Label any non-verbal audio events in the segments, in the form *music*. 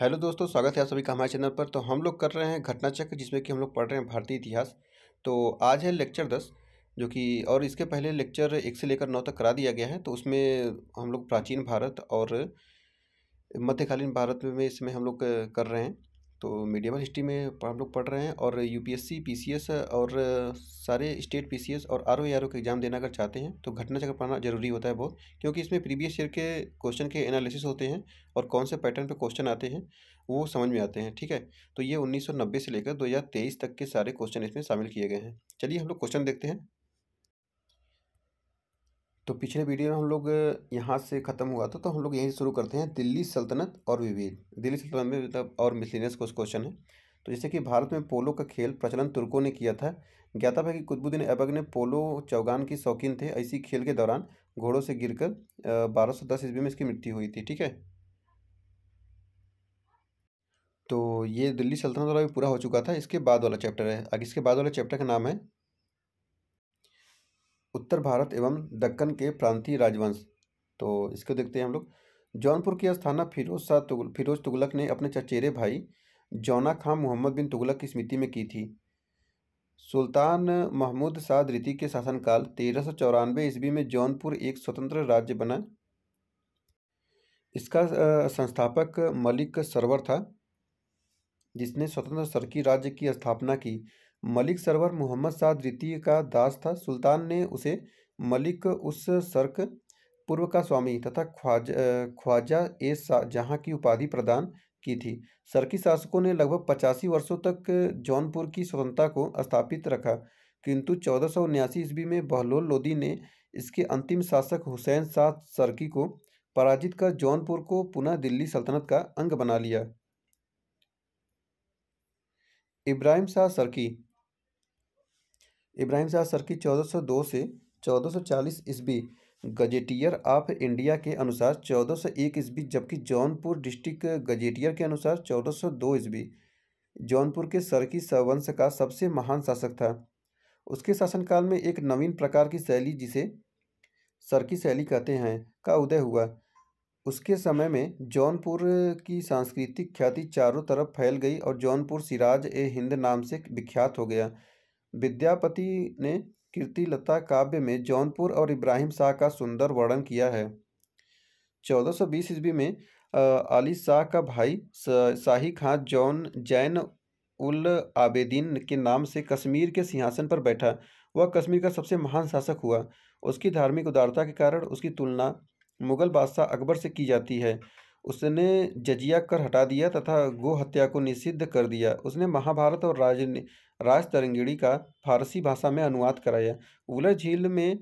hello दोस्तों स्वागत है आप सभी का हमारे चैनल पर तो हम लोग कर रहे हैं घटना चक्र जिसमें कि हम लोग पढ़ रहे हैं भारतीय इतिहास तो आज है लेक्चर दस जो कि और इसके पहले लेक्चर एक से लेकर नौ तक करा दिया गया है तो उसमें हम लोग प्राचीन भारत और मध्यकालीन भारत में इसमें हम लोग कर रहे हैं तो मीडियम हिस्ट्री में हम लोग पढ़ रहे हैं और यूपीएससी पीसीएस और सारे स्टेट पीसीएस और आर ओ आर ओ के एग्ज़ाम देना अगर चाहते हैं तो घटना चक्र पढ़ना जरूरी होता है बहुत क्योंकि इसमें प्रीवियस ईयर के क्वेश्चन के एनालिसिस होते हैं और कौन से पैटर्न पे क्वेश्चन आते हैं वो समझ में आते हैं ठीक है तो ये उन्नीस से लेकर दो तक के सारे क्वेश्चन इसमें शामिल किए गए हैं चलिए हम लोग क्वेश्चन देखते हैं तो पिछले वीडियो में हम लोग यहाँ से ख़त्म हुआ था तो हम लोग यहीं शुरू करते हैं दिल्ली सल्तनत और विभेद दिल्ली सल्तनत में मतलब और मिसलिनियस क्वेश्चन है तो जैसे कि भारत में पोलो का खेल प्रचलन तुर्कों ने किया था ज्ञाता था कि कुतुबुद्दीन ऐबक ने पोलो चौगान की शौकीन थे ऐसी खेल के दौरान घोड़ों से गिर बारह सौ दस ईस्वी में इसकी मृत्यु हुई थी ठीक है तो ये दिल्ली सल्तनत वाला भी पूरा हो चुका था इसके बाद वाला चैप्टर है अब इसके बाद वाला चैप्टर का नाम है उत्तर भारत एवं दक्कन के प्रांतीय राजवंश तो इसको देखते हैं हम लोग जौनपुर की स्थाना फिरोज शाह तुगल फिरोज तुगलक ने अपने चचेरे भाई जौना खां मोहम्मद बिन तुगलक की स्मृति में की थी सुल्तान महमूद शाह द्वितीय के शासनकाल तेरह सौ चौरानवे ईस्वी में जौनपुर एक स्वतंत्र राज्य बना इसका संस्थापक मलिक सरवर था जिसने स्वतंत्र सरकी राज्य की स्थापना की मलिक सरवर मोहम्मद शाह द्वितीय का दास था सुल्तान ने उसे मलिक उस सर्क पूर्व का स्वामी तथा ख्वाज ख्वाजा ए जहाँ की उपाधि प्रदान की थी सरकी शासकों ने लगभग पचासी वर्षों तक जौनपुर की स्वतंत्रता को स्थापित रखा किंतु चौदह सौ उन्यासी ईस्वी में बहलोल लोदी ने इसके अंतिम शासक हुसैन शाह सरकी को पराजित कर जौनपुर को पुनः दिल्ली सल्तनत का अंग बना लिया इब्राहिम शाह सरकी इब्राहिम शाह सरकी 1402 से 1440 ईस्वी गजेटियर ऑफ इंडिया के अनुसार 1401 ईस्वी जबकि जौनपुर डिस्ट्रिक्ट गजेटियर के अनुसार 1402 ईस्वी जौनपुर के सरकी सवंश का सबसे महान शासक था उसके शासनकाल में एक नवीन प्रकार की शैली जिसे सरकी शैली कहते हैं का उदय हुआ उसके समय में जौनपुर की सांस्कृतिक ख्याति चारों तरफ फैल गई और जौनपुर सिराज ए हिंद नाम से विख्यात हो गया विद्यापति ने कीर्ति लता काव्य में जौनपुर और इब्राहिम शाह का सुंदर वर्णन किया है 1420 ईस्वी में अली शाह का भाई शाही खां जौन जैन उल आबेदीन के नाम से कश्मीर के सिंहासन पर बैठा वह कश्मीर का सबसे महान शासक हुआ उसकी धार्मिक उदारता के कारण उसकी तुलना मुगल बादशाह अकबर से की जाती है उसने जजिया कर हटा दिया तथा गो हत्या को निषिद्ध कर दिया उसने महाभारत और राजनी राज तरंगिणी का फारसी भाषा में अनुवाद कराया उलर झील में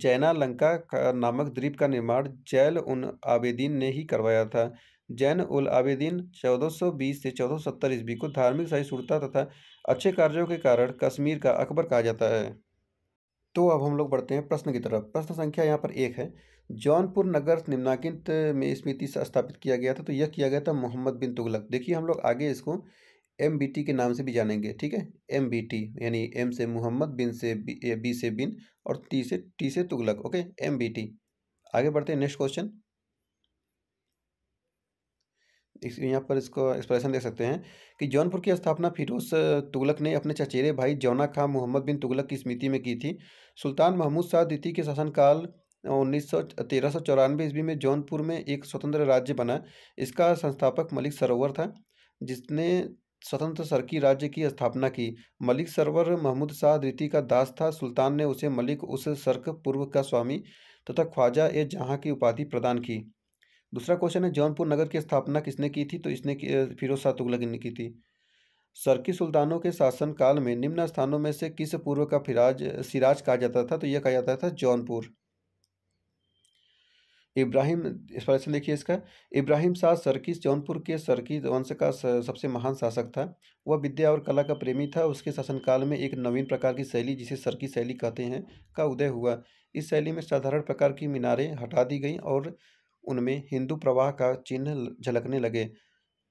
जैना लंका नामक द्वीप का निर्माण जैल उन आबेदीन ने ही करवाया था जैन उल आबेदीन 1420 से 1470 ईस्वी को धार्मिक सहिष्णुता तथा अच्छे कार्यों के कारण कश्मीर का अकबर कहा जाता है तो अब हम लोग बढ़ते हैं प्रश्न की तरफ प्रश्न संख्या यहाँ पर एक है जौनपुर नगर निम्नाकिंत में स्मृति स्थापित किया गया था तो यह किया गया था मोहम्मद बिन तुगलक देखिए हम लोग आगे इसको एम बी टी के नाम से भी जानेंगे ठीक है एम बी टी यानी एम से मोहम्मद बिन से बी, बी से बिन और टी से टी से Tughlaq okay M B T आगे बढ़ते हैं नेक्स्ट क्वेश्चन इस यहाँ पर इसको एक्सप्रेशन देख सकते हैं कि जौनपुर की स्थापना फिरोज तुगलक ने अपने चचेरे भाई जौना खां मोहम्मद बिन तुगलक की स्मृति में की थी सुल्तान महमूद शाह द्वितीय के शासनकाल उन्नीस सौ तेरह सौ चौरानवे ईस्वी में जौनपुर में एक स्वतंत्र राज्य बना इसका संस्थापक मलिक सरोवर था जिसने स्वतंत्र सरकी राज्य की स्थापना की मलिक सरवर महमूद शाह द्वितीय का दास था सुल्तान ने उसे मलिक उस सर्क पूर्व का स्वामी तथा ख्वाजा ए जहाँ की उपाधि प्रदान की दूसरा क्वेश्चन है जौनपुर नगर की स्थापना किसने की थी तो इसने फिरोज शाह तुगलक ने की थी सरकी सुल्तानों के शासनकाल में निम्न स्थानों में से किस पूर्व का फिराज सिराज कहा जाता था तो यह कहा जाता था जौनपुर इब्राहिम स्पर्शन देखिए इसका इब्राहिम शाह सरकी जौनपुर के सरकी वंश का सबसे महान शासक था वह विद्या और कला का प्रेमी था उसके शासनकाल में एक नवीन प्रकार की शैली जिसे सरकी शैली कहते हैं का उदय हुआ इस शैली में साधारण प्रकार की मीनारें हटा दी गईं और उनमें हिंदू प्रवाह का चिन्ह झलकने लगे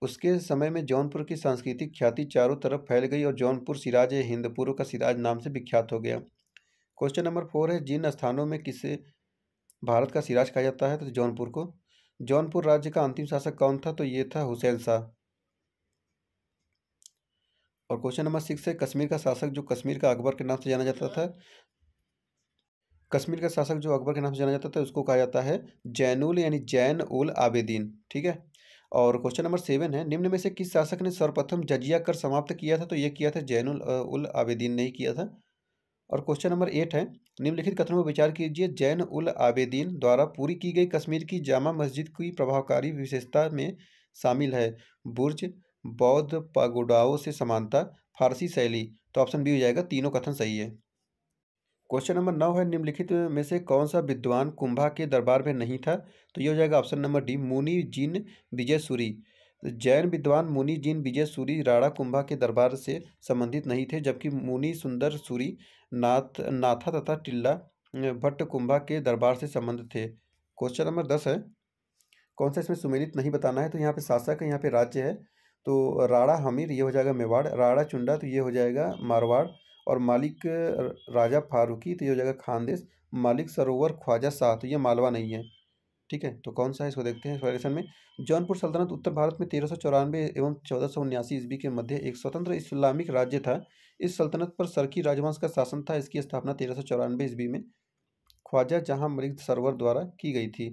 उसके समय में जौनपुर की सांस्कृतिक ख्याति चारों तरफ फैल गई और जौनपुर सिराज हिंदपुर का सिराज नाम से विख्यात हो गया क्वेश्चन नंबर फोर है जिन स्थानों में किसे भारत का सिराज कहा जाता है तो जौनपुर को जौनपुर राज्य का अंतिम शासक कौन था तो ये था हुसैन शाह और क्वेश्चन नंबर सिक्स है कश्मीर का शासक जो कश्मीर का अकबर के नाम से जाना जाता था कश्मीर का शासक जो अकबर के नाम से जाना जाता था उसको कहा जाता है जैनुल यानी जैन उल आबेदीन ठीक है और क्वेश्चन नंबर सेवन है निम्न में से किस शासक ने सर्वप्रथम जजिया कर समाप्त किया था तो ये किया था जैन उल आबेदीन ने ही किया था और क्वेश्चन नंबर एट है निम्नलिखित कथनों पर विचार कीजिए जैन उल आबेदीन द्वारा पूरी की गई कश्मीर की जामा मस्जिद की प्रभावकारी विशेषता में शामिल है बुर्ज बौद्ध पागोडाओं से समानता फारसी शैली तो ऑप्शन बी हो जाएगा तीनों कथन सही है क्वेश्चन नंबर नौ है निम्नलिखित में से कौन सा विद्वान कुंभा के दरबार में नहीं था तो ये हो जाएगा option number D Muni Jin Vijay Suri Jain विद्वान मुनि जीन विजय सूरी राणा कुंभा के दरबार से संबंधित नहीं थे जबकि मुनि सुंदर सूरी नाथ नाथा तथा टिल्ला भट्ट कुंभा के दरबार से संबंध थे क्वेश्चन नंबर दस है कौन सा इसमें सुमेलित नहीं बताना है तो यहाँ पे शासक है यहाँ पे राज्य है तो राणा हमीर ये हो जाएगा मेवाड़ राणा चुंडा तो ये हो जाएगा मारवाड़ और मालिक राजा फारूकी तो ये हो जाएगा खानदेश मालिक सरोवर ख्वाजा शाह तो ये मालवा नहीं है ठीक है तो कौन सा है इसको देखते हैं में जौनपुर सल्तनत उत्तर भारत में तेरह सौ चौरानवे एवं चौदह सौ उन्यासी ईस्वी के मध्य एक स्वतंत्र इस्लामिक राज्य था इस सल्तनत पर सरकी राजवंश का शासन था इसकी स्थापना तेरह सौ चौरानवे ईस्वी में ख्वाजा जहां मृग सरवर द्वारा की गई थी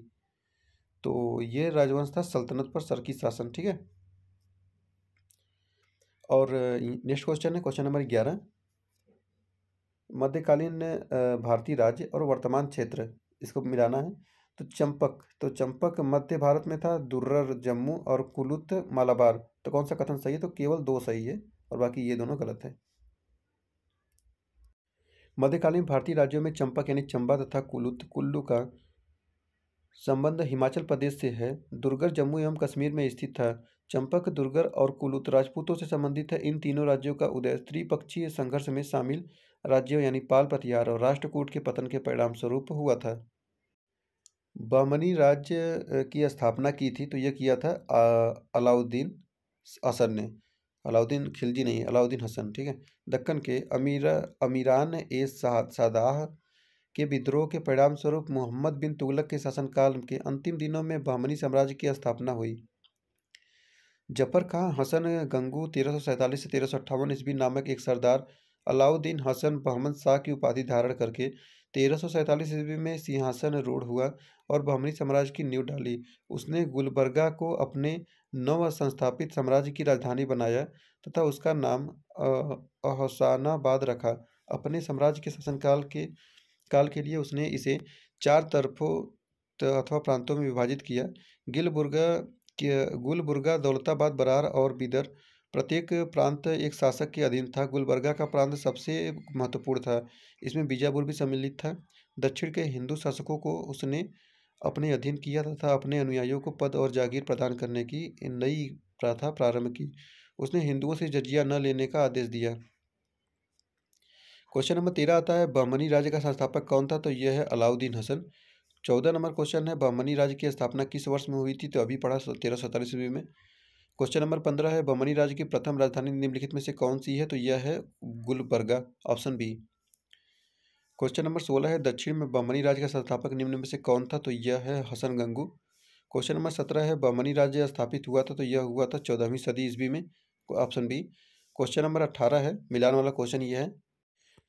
तो ये राजवंश था सल्तनत पर सरकी शासन ठीक है और नेक्स्ट क्वेश्चन है क्वेश्चन नंबर ग्यारह मध्यकालीन भारतीय राज्य और वर्तमान क्षेत्र इसको मिलाना है तो चंपक तो चंपक मध्य भारत में था दुर्र जम्मू और कुलुत मालाबार तो कौन सा कथन सही है तो केवल दो सही है और बाकी ये दोनों गलत है मध्यकालीन भारतीय राज्यों में चंपक यानी चंबा तथा कुल्लू कुल्लू का संबंध हिमाचल प्रदेश से है दुर्गर जम्मू एवं कश्मीर में स्थित था चंपक दुर्गर और कुलुत राजपूतों से संबंधित है इन तीनों राज्यों का उदय त्रिपक्षीय संघर्ष में शामिल राज्यों यानी पाल पथियार और राष्ट्रकूट के पतन के परिणाम स्वरूप हुआ था बामनी राज्य की स्थापना की थी तो यह किया था अलाउद्दीन असर ने अलाउद्दीन खिलजी नहीं अलाउद्दीन हसन ठीक है दक्कन के अमीर अमीरान ए सादाह के विद्रोह के परिणाम स्वरूप मोहम्मद बिन तुगलक के शासनकाल के अंतिम दिनों में बहमनी साम्राज्य की स्थापना हुई जफर खां हसन गंगू तेरह सौ सैंतालीस से तेरह सौ अट्ठावन ईस्वी नामक एक सरदार अलाउद्दीन हसन बहमन शाह की उपाधि धारण करके तेरह सौ सैंतालीस ईस्वी में सिंहासन रूढ़ हुआ और बहमनी साम्राज्य की नींव डाली उसने गुलबर्गा को अपने नव संस्थापित साम्राज्य की राजधानी बनाया तथा उसका नाम अहसानाबाद रखा अपने साम्राज्य के शासनकाल के काल के लिए उसने इसे चार तरफों अथवा प्रांतों में विभाजित किया गिलबुर्गा गुलबुर्गा दौलताबाद बरार और बिदर प्रत्येक प्रांत एक शासक के अधीन था गुलबर्गा का प्रांत सबसे महत्वपूर्ण था इसमें बीजापुर भी सम्मिलित था दक्षिण के हिंदू शासकों को उसने अपने अधीन किया तथा अपने अनुयायियों को पद और जागीर प्रदान करने की नई प्रथा प्रारंभ की उसने हिंदुओं से जजिया न लेने का आदेश दिया क्वेश्चन नंबर तेरह आता है बहमनी राज्य का संस्थापक कौन था तो यह है अलाउद्दीन हसन चौदह नंबर क्वेश्चन है बहमनी राज्य की स्थापना किस वर्ष में हुई थी तो अभी पढ़ा तेरह सौ में क्वेश्चन नंबर पंद्रह है बमनी राज्य की प्रथम राजधानी निम्नलिखित में से कौन सी है तो यह है Gulbarga option B question number सोलह है दक्षिण में बमनी राज्य का संस्थापक निम्न में से कौन था तो यह है हसन गंगू क्वेश्चन नंबर सत्रह है बमनी राज्य स्थापित हुआ था तो यह हुआ था चौदहवीं सदी ईस्वी में ऑप्शन बी क्वेश्चन नंबर अट्ठारह है मिलान वाला क्वेश्चन ये है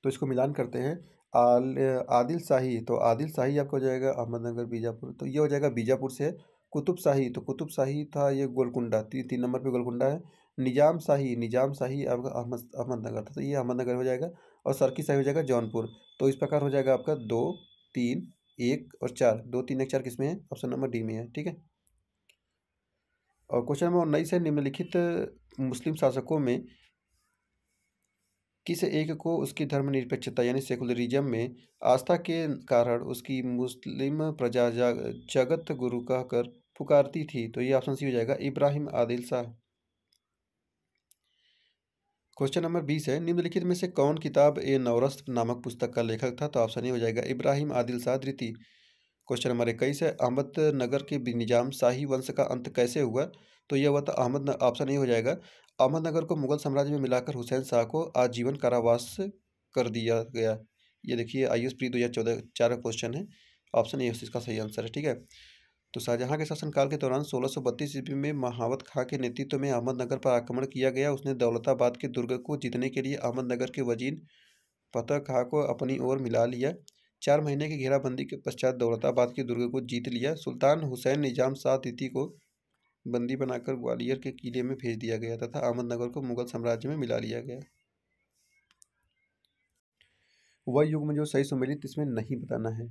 तो इसको मिलान करते हैं आल आदिल शाही तो आदिल शाही आपका हो जाएगा अहमदनगर बीजापुर तो ये हो जाएगा बीजापुर से कुतुब शाही तो कुतुब शाही था ये गोलकुंडा तीन तीन नंबर पे गोलकुंडा है निजाम शाही निजाम शाही अहमद अहमदनगर था तो ये अहमदनगर हो जाएगा और सरकी शाही हो जाएगा जौनपुर तो इस प्रकार हो जाएगा आपका दो तीन एक और चार दो तीन एक चार किस में है ऑप्शन नंबर डी में है ठीक है और क्वेश्चन नंबर उन्नीस है निम्नलिखित मुस्लिम शासकों में किस एक को उसकी धर्मनिरपेक्षता यानी सेकुलरिज्म में आस्था के कारण उसकी मुस्लिम प्रजा जगत गुरु कहकर पुकारती थी तो ये ऑप्शन सी हो जाएगा इब्राहिम आदिल शाह क्वेश्चन नंबर बीस है निम्नलिखित में से कौन किताब ए नवरस नामक पुस्तक का लेखक था तो ऑप्शन ये हो जाएगा इब्राहिम आदिल शाह द्वितीय क्वेश्चन नंबर इक्कीस है अहमदनगर के निजाम शाही वंश का अंत कैसे हुआ तो यह हुआ था अहमद ऑप्शन ए हो जाएगा अहमदनगर को मुगल साम्राज्य में मिलाकर हुसैन शाह को आजीवन कारावास कर दिया गया ये देखिए आई एस प्री दो हज़ार चौदह चार क्वेश्चन है ऑप्शन ए इसका सही आंसर है ठीक है तो शाहजहां के शासनकाल के दौरान सोलह सौ बत्तीस ईस्वी में महावत खां के नेतृत्व में अहमदनगर पर आक्रमण किया गया उसने दौलताबाद के दुर्ग को जीतने के लिए अहमदनगर के वजीर फतह खां को अपनी ओर मिला लिया चार महीने की घेराबंदी के पश्चात दौलताबाद के दुर्ग को जीत लिया सुल्तान हुसैन निजाम शाह तिथि को बंदी बनाकर ग्वालियर के किले में भेज दिया गया तथा अहमदनगर को मुगल साम्राज्य में मिला लिया गया वह युग में जो सही सम्मिलित इसमें नहीं बताना है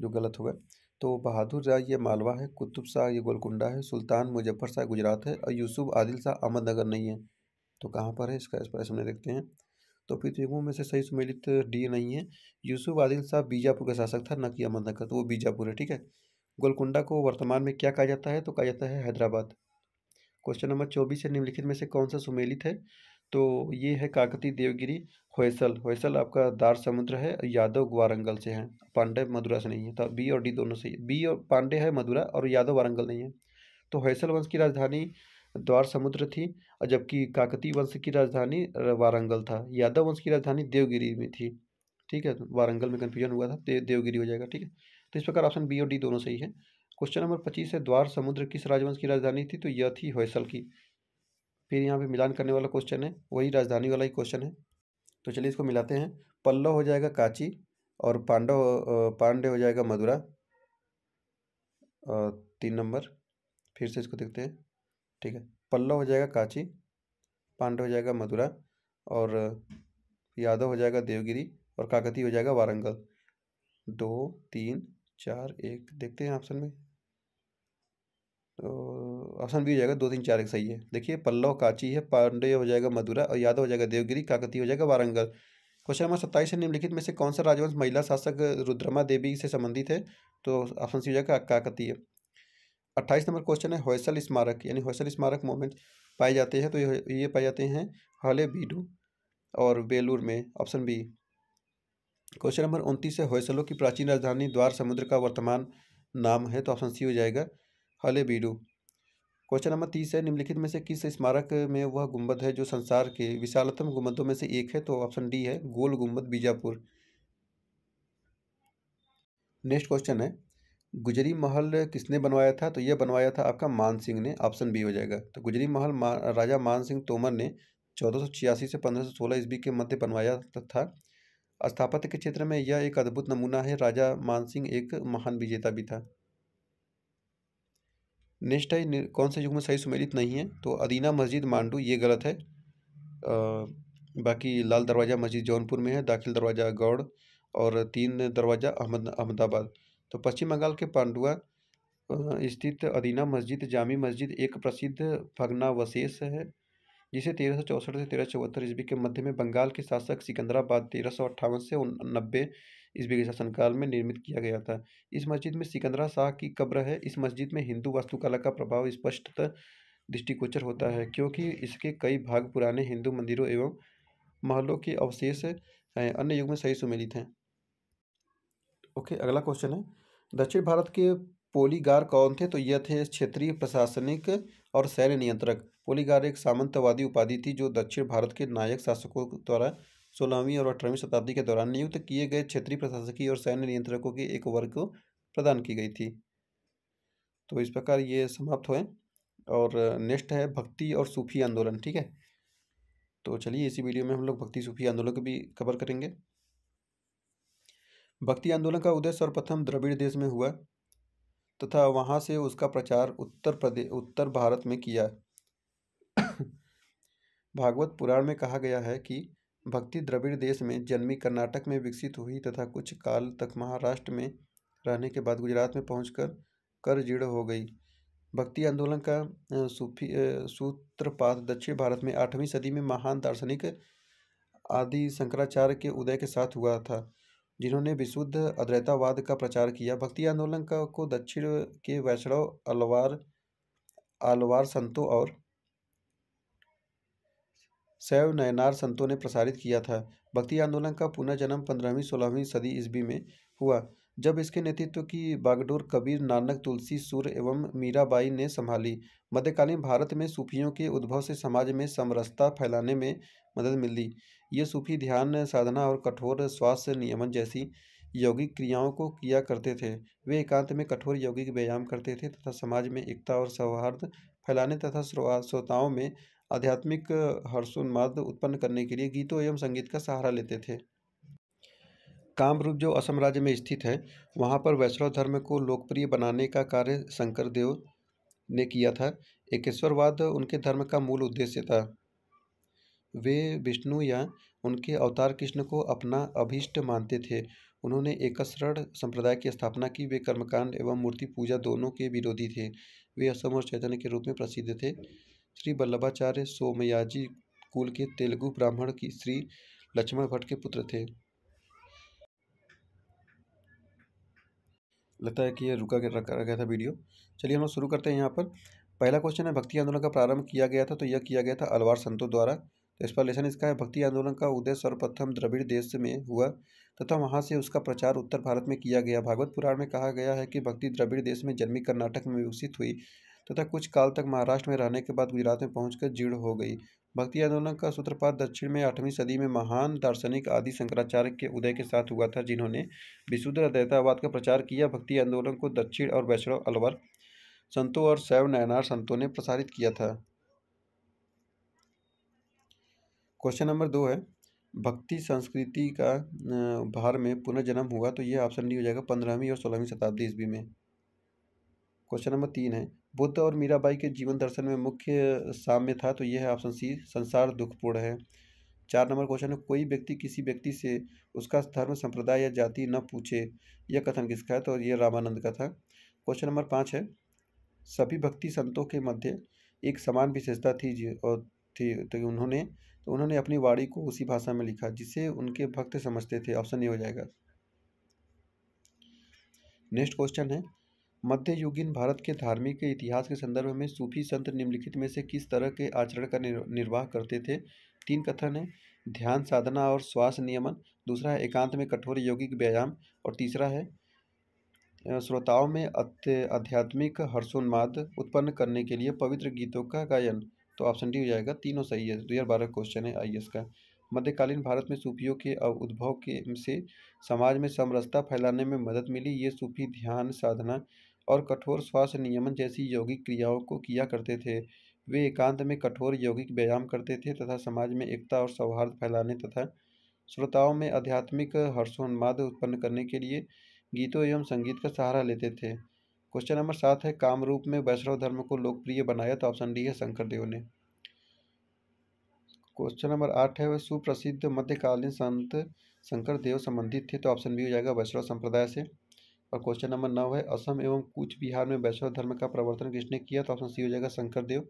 जो गलत होगा तो बहादुर शाह ये मालवा है कुतुब शाह ये गोलकुंडा है सुल्तान मुजफ्फर शाह गुजरात है और यूसुफ आदिल शाह अहमदनगर नहीं है तो कहाँ पर है इसका एक्सप्रेस हमने देखते हैं तो पृथ्वीभूमि में से सही सुमेलित डी नहीं है यूसुफ आदिल शाह बीजापुर का शासक था न कि अहमदनगर तो वो बीजापुर है ठीक है गोलकुंडा को वर्तमान में क्या कहा जाता है तो कहा जाता है हैदराबाद क्वेश्चन नंबर चौबीस है निम्नलिखित में से कौन सा सुमेलित है तो ये है काकती देवगिरी होयसल होयसल आपका दार समुद्र है यादव वारंगल से है पांडे मधुरा से नहीं है तो बी और डी दोनों से बी और पांडे है मधुरा और यादव वारंगल नहीं है तो होयसल वंश की राजधानी द्वार समुद्र थी और जबकि काकती वंश की राजधानी वारंगल था यादव वंश की राजधानी देवगिरी में थी ठीक है वारंगल में कन्फ्यूजन हुआ था दे, देवगिरी हो जाएगा ठीक है तो इस प्रकार ऑप्शन बी और डी दोनों सही है क्वेश्चन नंबर पच्चीस है द्वार समुद्र किस राजवंश की राजधानी थी तो यह थी होयसल की फिर यहाँ पे मिलान करने वाला क्वेश्चन है वही राजधानी वाला ही क्वेश्चन है तो चलिए इसको मिलाते हैं पल्लव हो जाएगा कांची और पांडव पांडे हो जाएगा मदुरा और तीन नंबर फिर से इसको देखते हैं ठीक है पल्लव हो जाएगा कांची पांडे हो जाएगा मदुरा और यादव हो जाएगा देवगिरी और काकती हो जाएगा वारंगल दो तीन चार एक देखते हैं ऑप्शन में तो ऑप्शन बी हो जाएगा दो तीन चार एक सही है देखिए पल्लव कांची है पांडे हो जाएगा मदुरा और यादव हो जाएगा देवगिरी काकती हो जाएगा वारंगल क्वेश्चन नंबर सत्ताईस है निम्नलिखित में से कौन सा राजवंश महिला शासक रुद्रमा देवी से संबंधित है तो ऑप्शन सी हो जाएगा काकती है अट्ठाईस नंबर क्वेश्चन है होयसल स्मारक यानी होयसल स्मारक मोमेंट पाए जाते हैं तो ये पाए जाते हैं हले बीडू और बेलूर में ऑप्शन बी क्वेश्चन नंबर उनतीस है होयसलों की प्राचीन राजधानी द्वार समुद्र का वर्तमान नाम है तो ऑप्शन सी हो जाएगा हले बीडू क्वेश्चन नंबर तीस है निम्नलिखित में से किस स्मारक में वह गुंबद है जो संसार के विशालतम गुंबदों में से एक है तो ऑप्शन डी है गोल गुंबद बीजापुर नेक्स्ट क्वेश्चन है गुजरी महल किसने बनवाया था तो यह बनवाया था आपका मान सिंह ने ऑप्शन बी हो जाएगा तो गुजरी महल मा, राजा मान सिंह तोमर ने चौदह से पंद्रह ईस्वी के मध्य बनवाया था स्थापत्य के क्षेत्र में यह एक अद्भुत नमूना है राजा मान सिंह एक महान विजेता भी था नेक्स्ट है कौन से युग में सही सुमेलित नहीं है तो अदीना मस्जिद मांडू ये गलत है आ, बाकी लाल दरवाज़ा मस्जिद जौनपुर में है दाखिल दरवाज़ा गौड़ और तीन दरवाज़ा अहमद अहमदाबाद तो पश्चिम बंगाल के पांडुआ स्थित अदीना मस्जिद जामी मस्जिद एक प्रसिद्ध फगनावशेष है जिसे तेरह सौ चौसठ से तेरह चौहत्तर ईस्वी के मध्य में बंगाल के शासक सिकंदराबाद तेरह सौ अट्ठावन से नब्बे इस के शासनकाल में निर्मित किया गया था इस मस्जिद में सिकंदरा शाह की कब्र है इस मस्जिद में हिंदू वास्तुकला का प्रभाव स्पष्टतः दृष्टिगोचर होता है क्योंकि इसके कई भाग पुराने हिंदू मंदिरों एवं महलों के अवशेष अन्य युग में सही सुमेलित हैं ओके अगला क्वेश्चन है दक्षिण भारत के पोलीगार कौन थे तो यह थे क्षेत्रीय प्रशासनिक और सैन्य नियंत्रक पोलीगार एक सामंतवादी उपाधि थी जो दक्षिण भारत के नायक शासकों द्वारा सोलहवीं और अठारहवीं शताब्दी के दौरान नियुक्त किए गए क्षेत्रीय प्रशासकीय और सैन्य नियंत्रकों के एक वर्ग को प्रदान की गई थी तो इस प्रकार ये समाप्त हुए और नेक्स्ट है भक्ति और सूफी आंदोलन ठीक है तो चलिए इसी वीडियो में हम लोग भक्ति सूफी आंदोलन को भी कवर करेंगे भक्ति आंदोलन का उदय सर्वप्रथम द्रविड़ देश में हुआ तथा वहाँ से उसका प्रचार उत्तर प्रदेश उत्तर भारत में किया *coughs* भागवत पुराण में कहा गया है कि भक्ति द्रविड़ देश में जन्मी कर्नाटक में विकसित हुई तथा कुछ काल तक महाराष्ट्र में रहने के बाद गुजरात में पहुंचकर जीड़ हो गई भक्ति आंदोलन का सूफी सूत्रपात दक्षिण भारत में आठवीं सदी में महान दार्शनिक आदि शंकराचार्य के उदय के साथ हुआ था जिन्होंने विशुद्ध अद्वैतावाद का प्रचार किया भक्ति आंदोलन का को दक्षिण के वैष्णव अलवार अलवार संतों और शैव नयनार संतों ने प्रसारित किया था भक्ति आंदोलन का पुनर्जन्म पंद्रहवीं सोलहवीं सदी ईस्वी में हुआ जब इसके नेतृत्व की बागडोर कबीर नानक तुलसी सूर्य एवं मीराबाई ने संभाली मध्यकालीन भारत में सूफियों के उद्भव से समाज में समरसता फैलाने में मदद मिली ये सूफी ध्यान साधना और कठोर स्वास्थ्य नियमन जैसी यौगिक क्रियाओं को किया करते थे वे एकांत में कठोर यौगिक व्यायाम करते थे तथा समाज में एकता और सौहार्द फैलाने तथा श्रोताओं में आध्यात्मिक हर्षोन्माद उत्पन्न करने के लिए गीतों एवं संगीत का सहारा लेते थे कामरूप जो असम राज्य में स्थित है वहाँ पर वैष्णव धर्म को लोकप्रिय बनाने का कार्य शंकर देव ने किया था एकेश्वरवाद उनके धर्म का मूल उद्देश्य था वे विष्णु या उनके अवतार कृष्ण को अपना अभीष्ट मानते थे उन्होंने एकसरण संप्रदाय की स्थापना की वे कर्मकांड एवं मूर्ति पूजा दोनों के विरोधी थे वे असम और चैतन्य के रूप में प्रसिद्ध थे श्री वल्लभाचार्य सोमयाजी कुल के तेलुगु ब्राह्मण की श्री लक्ष्मण भट्ट के पुत्र थे लगता है कि ये रुका गया था वीडियो चलिए हम शुरू करते हैं यहाँ पर पहला क्वेश्चन है भक्ति आंदोलन का प्रारंभ किया गया था तो यह किया गया था अलवार संतों द्वारा तो इस पर लेसन इसका है भक्ति आंदोलन का उदय सर्वप्रथम द्रविड़ देश में हुआ तथा वहाँ से उसका प्रचार उत्तर भारत में किया गया भागवत पुराण में कहा गया है कि भक्ति द्रविड़ देश में जन्मी कर्नाटक में विकसित हुई तथा कुछ काल तक महाराष्ट्र में रहने के बाद गुजरात में पहुंचकर जीड़ हो गई भक्ति आंदोलन का सूत्रपात दक्षिण में आठवीं सदी में महान दार्शनिक आदि शंकराचार्य के उदय के साथ हुआ था जिन्होंने विशुद्ध अद्वैतावाद का प्रचार किया भक्ति आंदोलन को दक्षिण और वैष्णव अलवर संतों और शैव नयनार संतों ने प्रसारित किया था क्वेश्चन नंबर दो है भक्ति संस्कृति का भार में पुनर्जन्म हुआ तो यह ऑप्शन डी हो जाएगा पंद्रहवीं और सोलहवीं शताब्दी ईस्वी में क्वेश्चन नंबर तीन है बुद्ध और मीराबाई के जीवन दर्शन में मुख्य साम्य था तो यह है ऑप्शन सी संसार दुखपूर्ण है चार नंबर क्वेश्चन है कोई व्यक्ति किसी व्यक्ति से उसका धर्म संप्रदाय या जाति न पूछे यह कथन किसका है तो यह रामानंद का था क्वेश्चन नंबर पाँच है सभी भक्ति संतों के मध्य एक समान विशेषता थी जी और थी तो उन्होंने तो उन्होंने अपनी वाणी को उसी भाषा में लिखा जिसे उनके भक्त समझते थे ऑप्शन ये हो जाएगा नेक्स्ट क्वेश्चन है मध्ययुगीन भारत के धार्मिक इतिहास के संदर्भ में सूफी संत निम्नलिखित में से किस तरह के आचरण का निर्वाह करते थे तीन कथन है ध्यान साधना और श्वास नियमन दूसरा है एकांत में कठोर यौगिक व्यायाम और तीसरा है श्रोताओं में आध्यात्मिक हर्षोन्माद उत्पन्न करने के लिए पवित्र गीतों का गायन तो ऑप्शन डी हो जाएगा तीनों सही है दो हज़ार बारह क्वेश्चन है आई का मध्यकालीन भारत में सूफियों के उद्भव के से समाज में समरसता फैलाने में मदद मिली ये सूफी ध्यान साधना और कठोर श्वास नियमन जैसी यौगिक क्रियाओं को किया करते थे वे एकांत में कठोर यौगिक व्यायाम करते थे तथा समाज में एकता और सौहार्द फैलाने तथा श्रोताओं में आध्यात्मिक हर्षोन्माद उत्पन्न करने के लिए गीतों एवं संगीत का सहारा लेते थे क्वेश्चन नंबर सात है काम रूप में वैष्णव धर्म को लोकप्रिय बनाया तो ऑप्शन डी है शंकरदेव ने क्वेश्चन नंबर आठ है वह सुप्रसिद्ध मध्यकालीन संत शंकरदेव संबंधित थे तो ऑप्शन बी हो जाएगा वैष्णव संप्रदाय से और क्वेश्चन नंबर नौ है असम एवं कूच बिहार में वैष्णव धर्म का प्रवर्तन किसने किया तो ऑप्शन सी हो जाएगा शंकर देव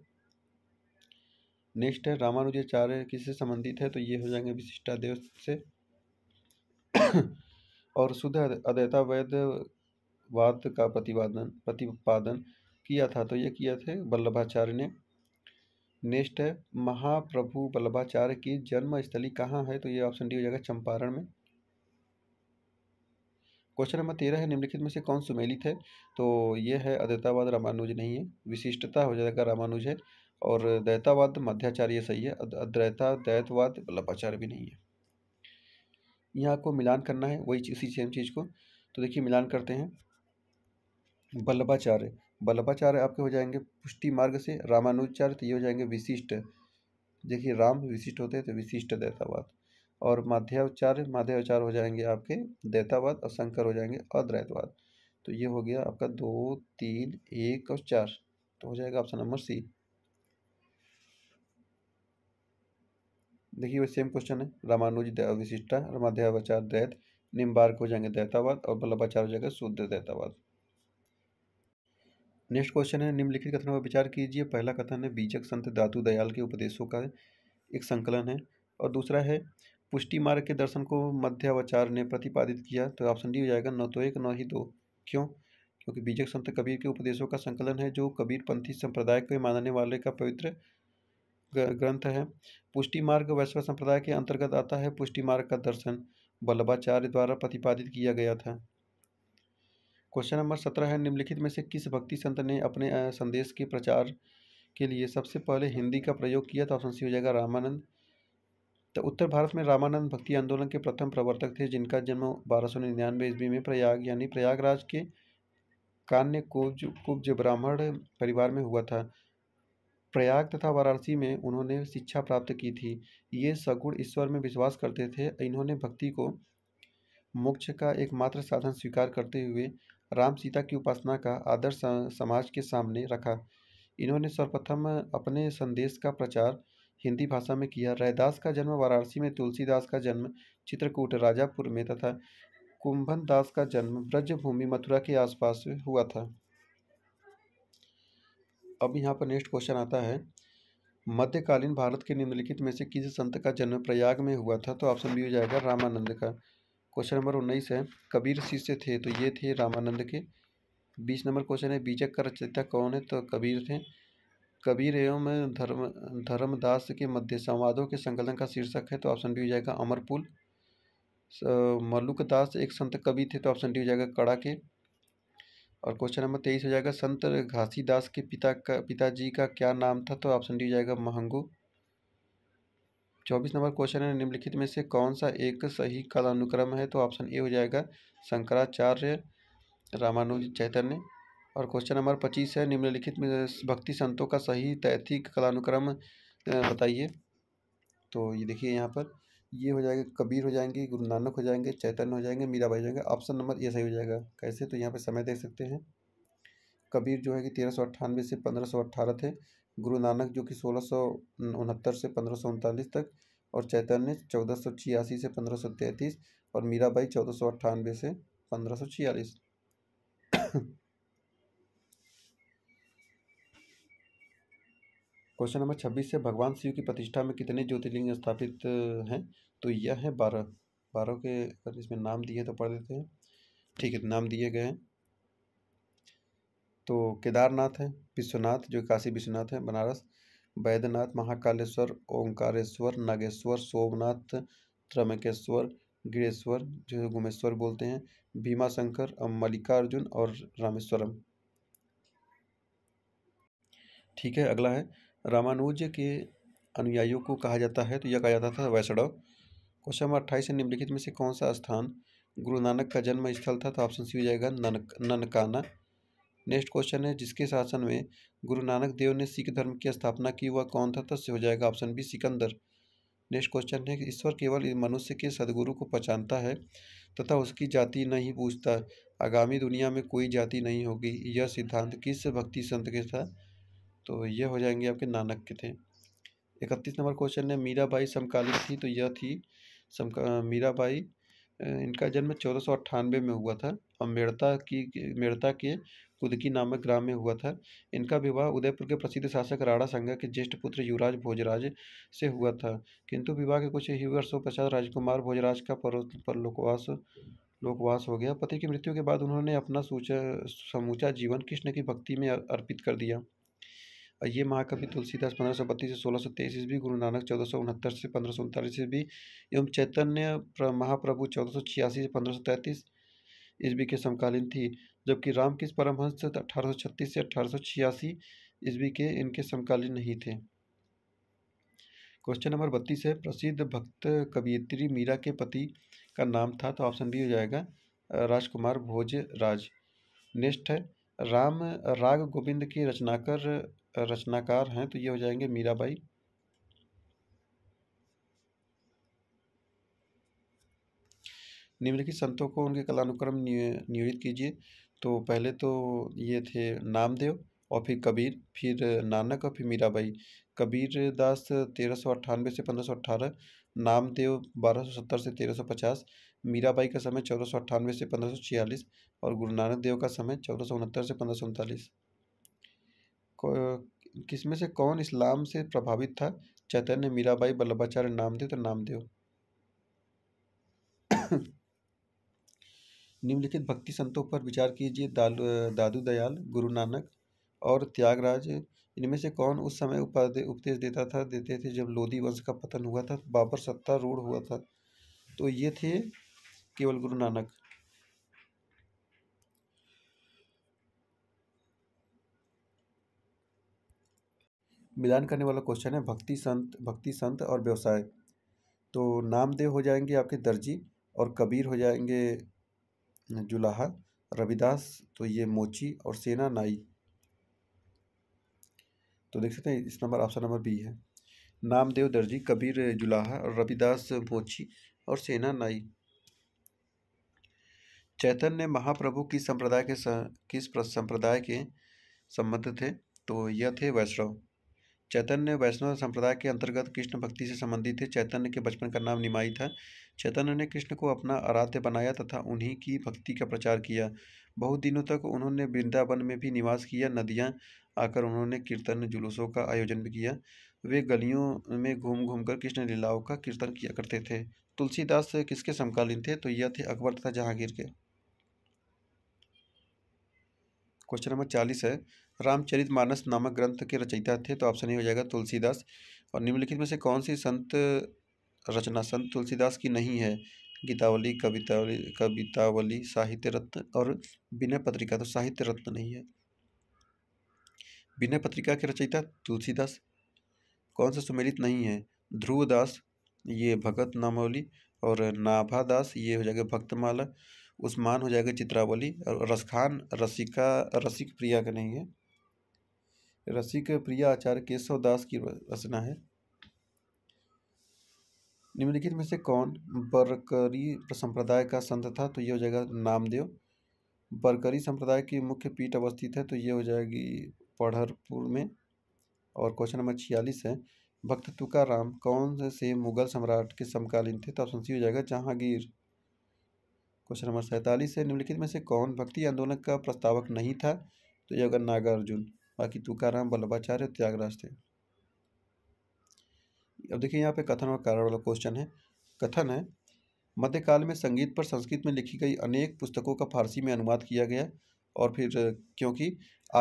नेक्स्ट है रामानुजाचार्य किससे संबंधित है तो ये हो जाएंगे विशिष्टादेव से *coughs* और शुद्ध अद्वैता वैद वाद का प्रतिपादन प्रतिपादन किया था तो ये किया थे वल्लभाचार्य ने नेक्स्ट है महाप्रभु वल्लभाचार्य की जन्म स्थली कहाँ है तो ये ऑप्शन डी हो जाएगा चंपारण में क्वेश्चन नंबर तेरह है निम्नलिखित में से कौन सुमेलित है तो ये है अद्वैतावाद रामानुज नहीं है विशिष्टता हो जाएगा रामानुज है और दैतावाद मध्याचार्य सही है अद्वैता दैतवाद वल्लभाचार्य भी नहीं है यहाँ आपको मिलान करना है वही इसी सेम चीज़ को तो देखिए मिलान करते हैं वल्लभाचार्य वल्लभाचार्य आपके हो जाएंगे पुष्टि मार्ग से रामानुजाचार्य तो ये हो जाएंगे विशिष्ट देखिए राम विशिष्ट होते हैं तो विशिष्ट दैतावाद और माध्याचार्य माध्याचार हो जाएंगे आपके दैतावाद और शंकर हो जाएंगे अद्वैतवाद तो ये हो गया आपका दो तीन एक और चार तो हो जाएगा ऑप्शन नंबर सी देखिए वो सेम क्वेश्चन है रामानुज विशिष्टा रामाध्यावाचार द्वैत निम्बार्क हो जाएंगे दैतावाद और बल्लभाचार हो जाएगा शुद्ध दैतावाद नेक्स्ट क्वेश्चन है निम्नलिखित कथनों पर विचार कीजिए पहला कथन है बीजक संत धातु दयाल के उपदेशों का एक संकलन है और दूसरा है पुष्टि मार्ग के दर्शन को मध्यावचार ने प्रतिपादित किया तो ऑप्शन डी हो जाएगा न तो एक न ही दो क्यों क्योंकि बीजक संत कबीर के उपदेशों का संकलन है जो कबीरपंथी संप्रदाय को मानने वाले का पवित्र ग्रंथ है पुष्टि मार्ग वैश्व संप्रदाय के अंतर्गत आता है पुष्टि मार्ग का दर्शन वल्लभाचार्य द्वारा प्रतिपादित किया गया था क्वेश्चन नंबर सत्रह है निम्नलिखित में से किस भक्ति संत ने अपने संदेश के प्रचार के लिए सबसे पहले हिंदी का प्रयोग किया था तो ऑप्शन सी हो जाएगा रामानंद तो उत्तर भारत में रामानंद भक्ति आंदोलन के प्रथम प्रवर्तक थे जिनका जन्म बारह सौ निन्यानवे ईस्वी में प्रयाग यानी प्रयागराज के कान्य कुब्ज कुब्ज ब्राह्मण परिवार में हुआ था प्रयाग तथा वाराणसी में उन्होंने शिक्षा प्राप्त की थी ये सगुण ईश्वर में विश्वास करते थे इन्होंने भक्ति को मोक्ष का एकमात्र साधन स्वीकार करते हुए राम सीता की उपासना का आदर्श समाज के सामने रखा इन्होंने सर्वप्रथम अपने संदेश का प्रचार हिंदी भाषा में किया रैदास का जन्म वाराणसी में तुलसीदास का जन्म चित्रकूट राजापुर में तथा कुंभन दास का जन्म ब्रजभूमि मथुरा के आसपास हुआ था अब यहाँ पर नेक्स्ट क्वेश्चन आता है मध्यकालीन भारत के निम्नलिखित में से किस संत का जन्म प्रयाग में हुआ था तो ऑप्शन बी हो जाएगा रामानंद का क्वेश्चन नंबर उन्नीस है कबीर शिष्य थे तो ये थे रामानंद के बीस नंबर क्वेश्चन है बीजक का रचयिता कौन है तो कबीर थे कबीर एवं धर्म धर्मदास के मध्य संवादों के संकलन का शीर्षक है तो ऑप्शन डी हो जाएगा अमरपुल मलुकदास एक संत कवि थे तो ऑप्शन डी हो जाएगा कड़ा के और क्वेश्चन नंबर तेईस हो जाएगा संत घासीदास के पिता का पिताजी का क्या नाम था तो ऑप्शन डी हो जाएगा महंगो चौबीस नंबर क्वेश्चन है निम्नलिखित में से कौन सा एक सही कालानुक्रम है तो ऑप्शन ए हो जाएगा शंकराचार्य रामानुज चैतन्य और क्वेश्चन नंबर पच्चीस है निम्नलिखित में भक्ति संतों का सही तैथिक कलानुक्रम बताइए तो ये देखिए यहाँ पर ये हो जाएगा कबीर हो जाएंगे गुरु नानक हो जाएंगे चैतन्य हो जाएंगे मीराबाई हो जाएंगे ऑप्शन नंबर ये सही हो जाएगा कैसे तो यहाँ पर समय देख सकते हैं कबीर जो है कि तेरह सौ अट्ठानवे से पंद्रह सौ अट्ठारह थे गुरु नानक जो कि सोलह सौ उनहत्तर से पंद्रह सौ उनतालीस तक और चैतन्य चौदह सौ छियासी से पंद्रह सौ तैंतीस और मीराबाई चौदह सौ अट्ठानवे से पंद्रह सौ छियालीस क्वेश्चन नंबर छब्बीस है भगवान शिव की प्रतिष्ठा में कितने ज्योतिर्लिंग स्थापित हैं तो यह है बारह बारह के अगर इसमें नाम दिए तो पढ़ देते हैं ठीक है तो नाम दिए गए हैं तो केदारनाथ है विश्वनाथ जो काशी विश्वनाथ है बनारस वैद्यनाथ महाकालेश्वर ओंकारेश्वर नागेश्वर सोमनाथ त्रमकेश्वर गिरेश्वर जो गुमेश्वर बोलते हैं भीमा शंकर मल्लिकार्जुन और रामेश्वरम ठीक है अगला है रामानुज के अनुयायियों को कहा जाता है तो यह कहा जाता था वैष्णव क्वेश्चन नंबर अट्ठाईस निम्नलिखित में से कौन सा स्थान गुरु नानक का जन्म स्थल था तो ऑप्शन सी हो जाएगा ननक ननकाना नेक्स्ट क्वेश्चन है जिसके शासन में गुरु नानक देव ने सिख धर्म की स्थापना की वह कौन था तो हो जाएगा option B Sikandar next question है ईश्वर केवल मनुष्य के सदगुरु को पहचानता है तथा उसकी जाति नहीं पूछता आगामी दुनिया में कोई जाति नहीं होगी यह सिद्धांत किस भक्ति संत के था तो ये हो जाएंगे आपके नानक के थे इकतीस नंबर क्वेश्चन है मीराबाई समकालीन थी तो यह थी समका मीराबाई इनका जन्म चौदह सौ अट्ठानवे में हुआ था और मेड़ता की मेड़ता के कुदकी नामक ग्राम में हुआ था इनका विवाह उदयपुर के प्रसिद्ध शासक राणा संगा के ज्येष्ठ पुत्र युवराज भोजराज से हुआ था किंतु विवाह के कुछ ही वर्षों पश्चात राजकुमार भोजराज का पर लोकवास लोकवास हो गया पति की मृत्यु के बाद उन्होंने अपना समूचा जीवन कृष्ण की भक्ति में अर्पित कर दिया ये महाकवि तुलसीदास पंद्रह सौ बत्तीस से सोलह सौ तेईस ईस्वी गुरु नानक चौदह सौ उनहत्तर से पंद्रह सौ उनतालीस ईस्वी एवं चैतन्य महाप्रभु चौदह सौ छियासी से पंद्रह सौ तैंतीस ईस्वी के समकालीन थी जबकि रामकृष परमहंस अठारह सौ छत्तीस से अठारह सौ छियासी ईस्वी के इनके समकालीन नहीं थे क्वेश्चन नंबर बत्तीस है प्रसिद्ध भक्त कवियत्री मीरा के पति का नाम था तो ऑप्शन बी हो जाएगा राजकुमार भोज राज नेक्स्ट है राम राग गोविंद की रचनाकर रचनाकार हैं तो ये हो जाएंगे मीराबाई निम्नलिखित संतों को उनके कलानुक्रम नियोजित कीजिए तो पहले तो ये थे नामदेव और फिर कबीर फिर नानक और फिर मीराबाई कबीर दास तेरह सौ अट्ठानवे से पंद्रह सौ अट्ठारह नामदेव बारह सौ सत्तर से तेरह सौ पचास मीराबाई का समय चौदह सौ अट्ठानवे से पंद्रह सौ छियालीस और गुरु नानक देव का समय चौदह सौ उनहत्तर से पंद्रह सौ उनतालीस किसमें से कौन इस्लाम से प्रभावित था चैतन्य मीराबाई वल्लभाचार्य नामदेव तो नामदेव निम्नलिखित भक्ति संतों पर विचार कीजिए दादू दयाल गुरु नानक और त्यागराज इनमें से कौन उस समय उपदेश देता था देते थे जब लोधी वंश का पतन हुआ था बाबर सत्ता रूढ़ हुआ था तो ये थे केवल गुरु नानक मिलान करने वाला क्वेश्चन है भक्ति संत भक्ति संत और व्यवसाय तो नामदेव हो जाएंगे आपके दर्जी और कबीर हो जाएंगे जुलाहा रविदास तो ये मोची और सेना नाई तो देख सकते हैं इस नंबर ऑप्शन नंबर बी है नामदेव दर्जी कबीर जुलाहा और रविदास मोची और सेना नाई चैतन्य महाप्रभु किस संप्रदाय के किस संप्रदाय के संबंध थे तो यह थे वैष्णव चैतन्य वैष्णव संप्रदाय के अंतर्गत कृष्ण भक्ति से संबंधित थे चैतन्य के बचपन का नाम निमाई था चैतन्य ने कृष्ण को अपना आराध्य बनाया तथा उन्हीं की भक्ति का प्रचार किया बहुत दिनों तक उन्होंने वृंदावन में भी निवास किया नदियाँ आकर उन्होंने कीर्तन जुलूसों का आयोजन भी किया वे गलियों में घूम घूम कर कृष्ण लीलाओं का कीर्तन किया करते थे तुलसीदास किसके समकालीन थे तो यह थे अकबर तथा जहांगीर के क्वेश्चन नंबर चालीस है रामचरित मानस नामक ग्रंथ के रचयिता थे तो ऑप्शन ही हो जाएगा तुलसीदास और निम्नलिखित में से कौन सी संत रचना संत तुलसीदास की नहीं है गीतावली कवितावली कवितावली साहित्य रत्न और विनय पत्रिका तो साहित्य रत्न नहीं है विनय पत्रिका के रचयिता तुलसीदास कौन सा सुमेलित नहीं है ध्रुवदास ये भगत नामावली और नाभादास ये हो जाएगा भक्तमाला उस्मान हो जाएगा चित्रावली और रसखान रसिका रसिक प्रिया का नहीं है रसिक प्रिया आचार्य केशव दास की रचना है निम्नलिखित में से कौन बरकरी संप्रदाय का संत था तो ये हो जाएगा नामदेव बरकरी संप्रदाय की मुख्य पीठ अवस्थित है तो ये हो जाएगी पढ़रपुर में और क्वेश्चन नंबर छियालीस है भक्त तुकाराम कौन से मुगल सम्राट के समकालीन थे तो ऑप्शन सी हो जाएगा जहांगीर क्वेश्चन नंबर सैंतालीस है निम्नलिखित में से कौन भक्ति आंदोलन का प्रस्तावक नहीं था तो ये होगा नागार्जुन बाकी तुकाराम वल्लभाचार्य त्यागराज थे अब देखिए यहाँ पे कथन और कारण वाला क्वेश्चन है कथन है मध्यकाल में संगीत पर संस्कृत में लिखी गई अनेक पुस्तकों का फारसी में अनुवाद किया गया और फिर क्योंकि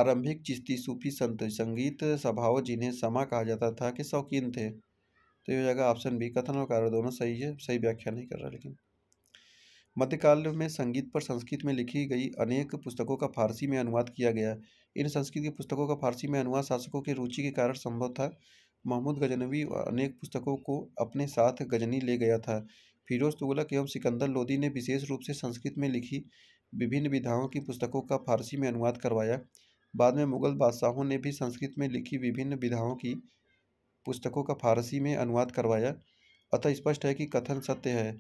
आरंभिक चिश्ती सूफी संत संगीत सभाओं जिन्हें समा कहा जाता था कि शौकीन थे तो ये जगह ऑप्शन बी कथन और कारण दोनों सही है सही व्याख्या नहीं कर रहा लेकिन मध्यकाल में संगीत पर संस्कृत में लिखी गई अनेक पुस्तकों का फारसी में अनुवाद किया गया इन संस्कृत की पुस्तकों का फारसी में अनुवाद शासकों की रुचि के कारण संभव था महमूद गजनवी अनेक पुस्तकों को अपने साथ गजनी ले गया था फिरोज तुगलक एवं सिकंदर लोदी ने विशेष रूप से संस्कृत में लिखी विभिन्न विधाओं की पुस्तकों का फारसी में अनुवाद करवाया बाद में मुगल बादशाहों ने भी संस्कृत में लिखी विभिन्न विधाओं की पुस्तकों का फारसी में अनुवाद करवाया अतः स्पष्ट है कि कथन सत्य है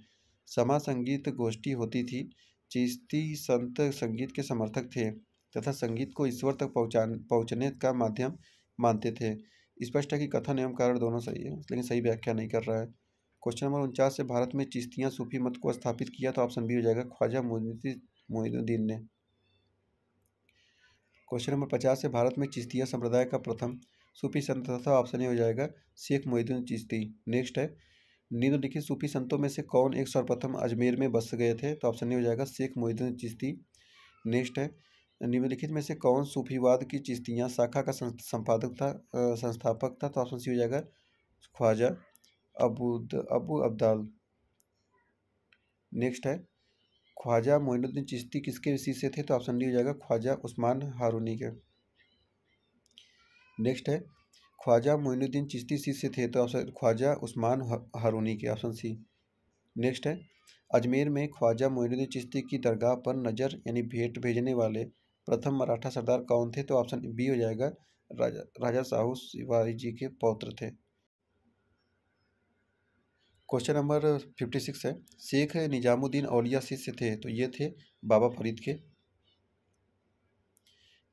समा संगीत गोष्ठी होती थी चिश्ती संत संगीत के समर्थक थे तथा संगीत को ईश्वर तक पहुँचा पहुँचने का माध्यम मानते थे स्पष्ट है कि कथन एवं कारण दोनों सही है लेकिन सही व्याख्या नहीं कर रहा है क्वेश्चन नंबर उनचास से भारत में चिश्तियाँ सूफी मत को स्थापित किया तो ऑप्शन बी हो जाएगा ख्वाजा मोइनुद्दीन ने क्वेश्चन नंबर पचास से भारत में चिश्तिया संप्रदाय का प्रथम सूफी संत था ऑप्शन ए हो जाएगा शेख मोहिद्दीन चिश्ती नेक्स्ट है निम्नलिखित सूफी संतों में से कौन एक सर्वप्रथम अजमेर में बस गए थे तो ऑप्शन नहीं हो जाएगा शेख मोहिद्दीन चिश्ती नेक्स्ट है निम्नलिखित में से कौन सूफीवाद की चिश्तियाँ शाखा का संपादक था संस्थापक था तो ऑप्शन सी हो जाएगा ख्वाजा अबू अबू अब्दाल नेक्स्ट है ख्वाजा मोइनुद्दीन चिश्ती किसके शीशे थे तो ऑप्शन डी हो जाएगा ख्वाजा उस्मान हारूनी के नेक्स्ट है ख्वाजा मोइनुद्दीन चिश्ती सी से थे तो ऑप्शन ख्वाजा उस्मान हारूनी के ऑप्शन सी नेक्स्ट है अजमेर में ख्वाजा मोइनुद्दीन चिश्ती की दरगाह पर नज़र यानी भेंट भेजने वाले प्रथम मराठा सरदार कौन थे तो ऑप्शन बी हो जाएगा राजा राजा साहू शिवाजी जी के पौत्र थे क्वेश्चन नंबर फिफ्टी सिक्स है शेख निजामुद्दीन औलिया शिष्य थे तो ये थे बाबा फरीद के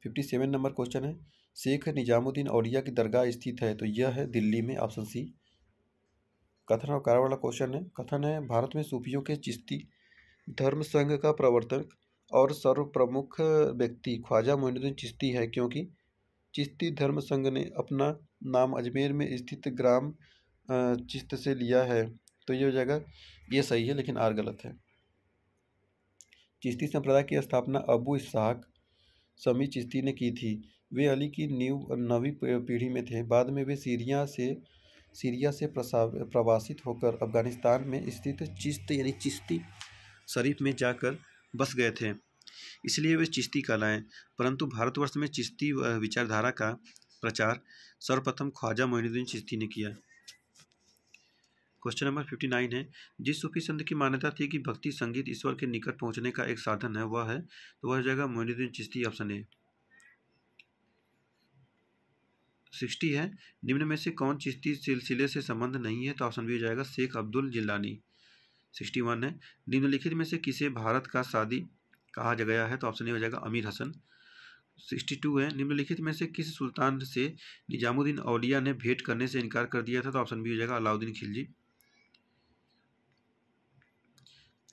फिफ्टी सेवन नंबर क्वेश्चन है शेख निजामुद्दीन औलिया की दरगाह स्थित है तो यह है दिल्ली में ऑप्शन सी कथन और कारण वाला क्वेश्चन है कथन है भारत में सूफियों के चिश्ती धर्म संघ का प्रवर्तक और सर्व प्रमुख व्यक्ति ख्वाजा मोइनुद्दीन चिश्ती है क्योंकि चिश्ती धर्म संघ ने अपना नाम अजमेर में स्थित ग्राम चिश्त से लिया है तो यह हो जाएगा ये सही है लेकिन आर गलत है चिश्ती संप्रदाय की स्थापना अबू इसहाक समी चिश्ती ने की थी वे अली की न्यू नवी पीढ़ी में थे बाद में वे सीरिया से सीरिया से प्रवासित होकर अफगानिस्तान में स्थित चिश्त यानी चिश्ती शरीफ में जाकर बस गए थे इसलिए वे चिश्ती कहलाएँ परंतु भारतवर्ष में चिश्ती विचारधारा का प्रचार सर्वप्रथम ख्वाजा मोहिनुद्दीन चिश्ती ने किया क्वेश्चन नंबर फिफ्टी नाइन है जिस सूफी संत की मान्यता थी कि भक्ति संगीत ईश्वर के निकट पहुंचने का एक साधन है वह है तो वह जगह मोहिनुद्दीन चिश्ती ऑप्शन है सिक्सटी है निम्न में से कौन चिश्ती सिलसिले से संबंध नहीं है तो ऑप्शन भी हो जाएगा शेख अब्दुल जिलानी सिक्सटी वन है निम्नलिखित में से किसे भारत का शादी कहा गया है तो ऑप्शन ये हो जाएगा अमीर हसन सिक्सटी टू है निम्नलिखित में से किस सुल्तान से निजामुद्दीन औलिया ने भेंट करने से इनकार कर दिया था तो ऑप्शन बी हो जाएगा अलाउद्दीन खिलजी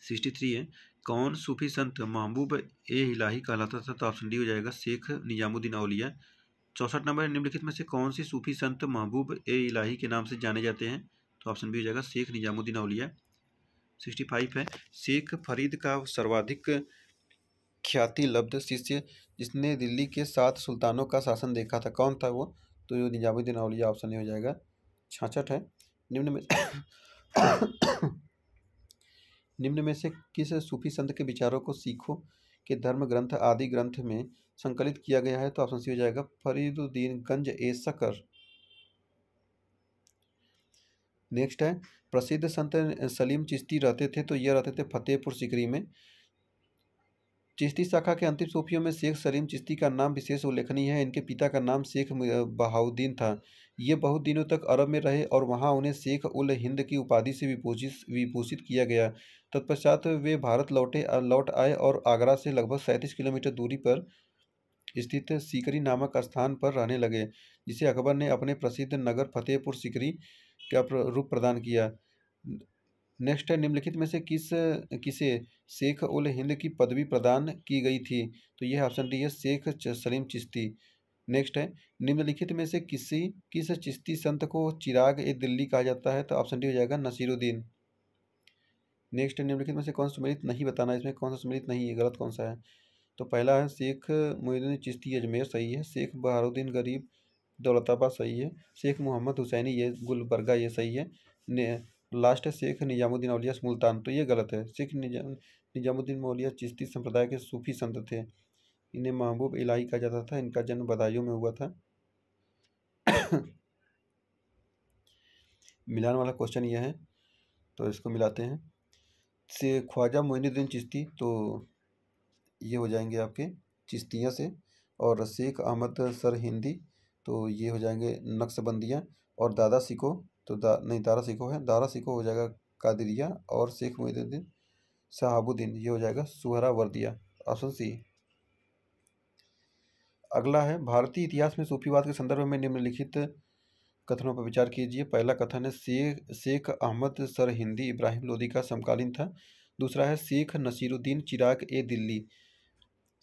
सिक्सटी थ्री है कौन सूफी संत महबूब ए हिलाही कहलाता था तो ऑप्शन डी हो जाएगा शेख निजामुद्दीन अलिया चौसठ नंबर निम्नलिखित में से कौन सी सूफी संत महबूब ए इलाही के नाम से जाने जाते हैं तो ऑप्शन बी हो जाएगा शेख निजामुद्दीन अलिया सिक्सटी फाइव है शेख फरीद का सर्वाधिक ख्याति लब्ध शिष्य जिसने दिल्ली के सात सुल्तानों का शासन देखा था कौन था वो तो ये निजामुद्दीन अलिया ऑप्शन हो जाएगा छाछठ है निम्न में *coughs* निम्न में से किस सूफी संत के विचारों को सीखो के धर्म ग्रंथ आदि ग्रंथ में संकलित किया गया है तो ऑप्शन सी हो जाएगा फरीदुद्दीन गंज ए सकर नेक्स्ट है प्रसिद्ध संत सलीम चिश्ती रहते थे तो यह रहते थे फतेहपुर सिकरी में चिश्ती शाखा के अंतिम सूफियों में शेख सलीम चिश्ती का नाम विशेष उल्लेखनीय है इनके पिता का नाम शेख बहाउद्दीन था ये बहुत दिनों तक अरब में रहे और वहाँ उन्हें शेख उल हिंद की उपाधि से विभूषित विभूषित किया गया तत्पश्चात वे भारत लौटे लौट आए और आगरा से लगभग सैंतीस किलोमीटर दूरी पर स्थित सिकरी नामक स्थान पर रहने लगे जिसे अकबर ने अपने प्रसिद्ध नगर फतेहपुर सिकरी का रूप प्रदान किया नेक्स्ट है निम्नलिखित में से किस किसे शेख उल हिंद की पदवी प्रदान की गई थी तो यह ऑप्शन डी है शेख सलीम चिश्ती नेक्स्ट है निम्नलिखित में से किसी किस चिश्ती संत को चिराग ए दिल्ली कहा जाता है तो ऑप्शन डी हो जाएगा नसीरुद्दीन नेक्स्ट निम्नलिखित में से कौन सा सम्मिलित नहीं बताना इसमें कौन सा सम्मिलित नहीं है गलत कौन सा है तो पहला है शेख मोहिद्दीन चिश्ती अजमेर सही है शेख बहारुद्दीन गरीब दौलताबाद सही है शेख मोहम्मद हुसैनी ये गुलबरगा ये सही है लास्ट है शेख निजामुद्दीन अलिया मुल्तान तो ये गलत है शेख निजा निजामुद्दीन मौलिया चिश्ती संप्रदाय के सूफी संत थे इन्हें महबूब इलाही कहा जाता था इनका जन्म बदायूं में हुआ था मिलान वाला क्वेश्चन यह है तो इसको मिलाते हैं से ख्वाजा मोइनुद्दीन चिश्ती तो ये हो जाएंगे आपके चिश्तियाँ से और शेख अहमद सर हिंदी तो ये हो जाएंगे नक्शबंदियाँ और दादा सिको तो दा नहीं दारा सिको है दारा सिको हो जाएगा कादिरिया और शेख मुहिद्दीन शहाबुद्दीन ये हो जाएगा सुहरा वर्दिया ऑप्शन सी अगला है भारतीय इतिहास में सूफीवाद के संदर्भ में निम्नलिखित कथनों पर विचार कीजिए पहला कथन है शेख शेख अहमद सर हिंदी इब्राहिम लोदी का समकालीन था दूसरा है शेख नसीरुद्दीन चिराग ए दिल्ली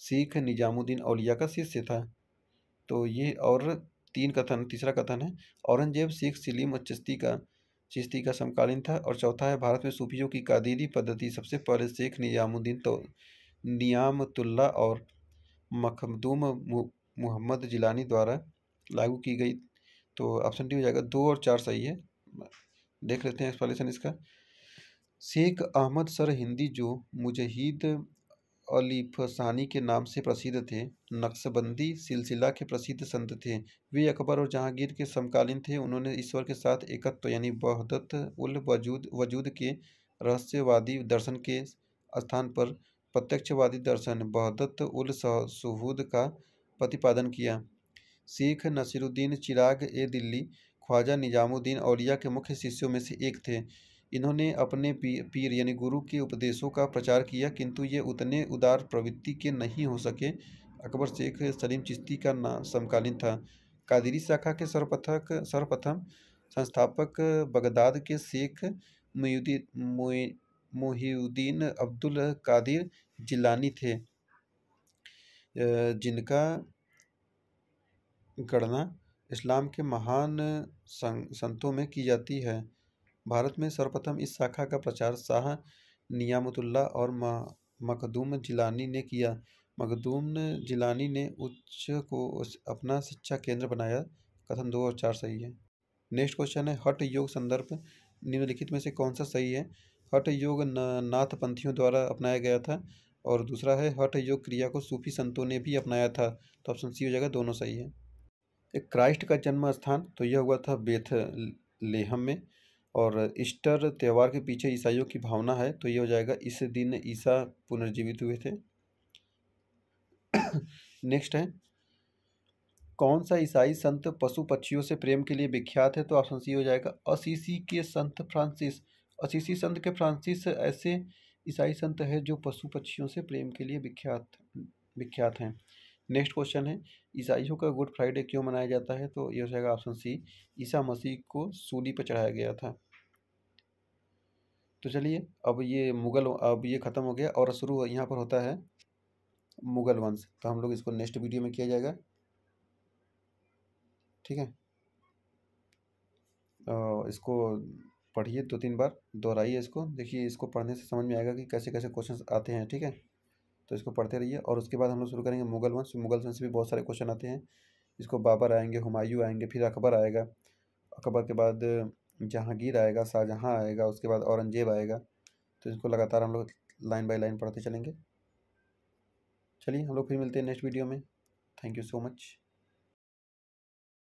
सिख निजामुद्दीन अलिया का शिष्य था तो ये और तीन कथन तीसरा कथन है औरंगजेब शेख सलीम चिश्ती का चिश्ती का समकालीन था और चौथा है भारत में सूफियों की कादीरी पद्धति सबसे पहले शेख निजामुद्दीन तो नियामतुल्ला और मखदूम मुहम्मद जिलानी द्वारा लागू की गई तो ऑप्शन डी हो जाएगा दो और चार सही है देख लेते हैं एक्सप्लेशन इसका शेख अहमद सर हिंदी जो मुजहिद अलीफसानी के नाम से प्रसिद्ध थे नक्शबंदी सिलसिला के प्रसिद्ध संत थे वे अकबर और जहांगीर के समकालीन थे उन्होंने ईश्वर के साथ एकत्व यानी बहदत उल वजूद वजूद के रहस्यवादी दर्शन के स्थान पर प्रत्यक्षवादी दर्शन बहदत उल सहूद का प्रतिपादन किया शेख नसीरुद्दीन चिराग ए दिल्ली ख्वाजा निजामुद्दीन औलिया के मुख्य शिष्यों में से एक थे इन्होंने अपने पीर यानी गुरु के उपदेशों का प्रचार किया किंतु ये उतने उदार प्रवृत्ति के नहीं हो सके अकबर शेख सलीम चिश्ती का नाम समकालीन था कादिरी शाखा के सर्वप्रथक सर्वप्रथम संस्थापक बगदाद के शेख मुयुद्दीन मुहिउद्दीन अब्दुल कादिर जिलानी थे जिनका गणना इस्लाम के महान संतों में की जाती है भारत में सर्वप्रथम इस शाखा का प्रचार शाह नियामतुल्ला और मखदूम जिलानी ने किया मखदूम जिलानी ने उच्च को अपना शिक्षा केंद्र बनाया कथन दो और चार सही है नेक्स्ट क्वेश्चन है हट योग संदर्भ निम्नलिखित में से कौन सा सही है हट योग नाथ पंथियों द्वारा अपनाया गया था और दूसरा है हट योग क्रिया को सूफी संतों ने भी अपनाया था तो ऑप्शन सी हो जाएगा दोनों सही है क्राइस्ट का जन्म स्थान तो यह हुआ था बेथ लेहम में और ईस्टर त्यौहार के पीछे ईसाइयों की भावना है तो ये हो जाएगा इस दिन ईसा पुनर्जीवित हुए थे नेक्स्ट है कौन सा ईसाई संत पशु पक्षियों से प्रेम के लिए विख्यात है तो ऑप्शन सी हो जाएगा असीसी के संत फ्रांसिस असीसी संत के फ्रांसिस ऐसे ईसाई संत है जो पशु पक्षियों से प्रेम के लिए विख्यात विख्यात हैं नेक्स्ट क्वेश्चन है ईसाइयों का गुड फ्राइडे क्यों मनाया जाता है तो ये हो जाएगा ऑप्शन सी ईसा मसीह को सूली पर चढ़ाया गया था तो चलिए अब ये मुग़ल अब ये ख़त्म हो गया और शुरू यहाँ पर होता है मुग़ल वंश तो हम लोग इसको नेक्स्ट वीडियो में किया जाएगा ठीक है इसको पढ़िए दो तीन बार दोहराइए इसको देखिए इसको पढ़ने से समझ में आएगा कि कैसे कैसे क्वेश्चन आते हैं ठीक है तो इसको पढ़ते रहिए और उसके बाद हम लोग शुरू करेंगे मुगल वंश मुगल वंश से भी बहुत सारे क्वेश्चन आते हैं इसको बाबर आएंगे हुमायूं आएंगे फिर अकबर आएगा अकबर के बाद जहांगीर आएगा शाहजहाँ आएगा उसके बाद औरंगजेब आएगा तो इसको लगातार हम लोग लाइन बाय लाइन पढ़ते चलेंगे चलिए हम लोग फिर मिलते हैं नेक्स्ट वीडियो में थैंक यू सो मच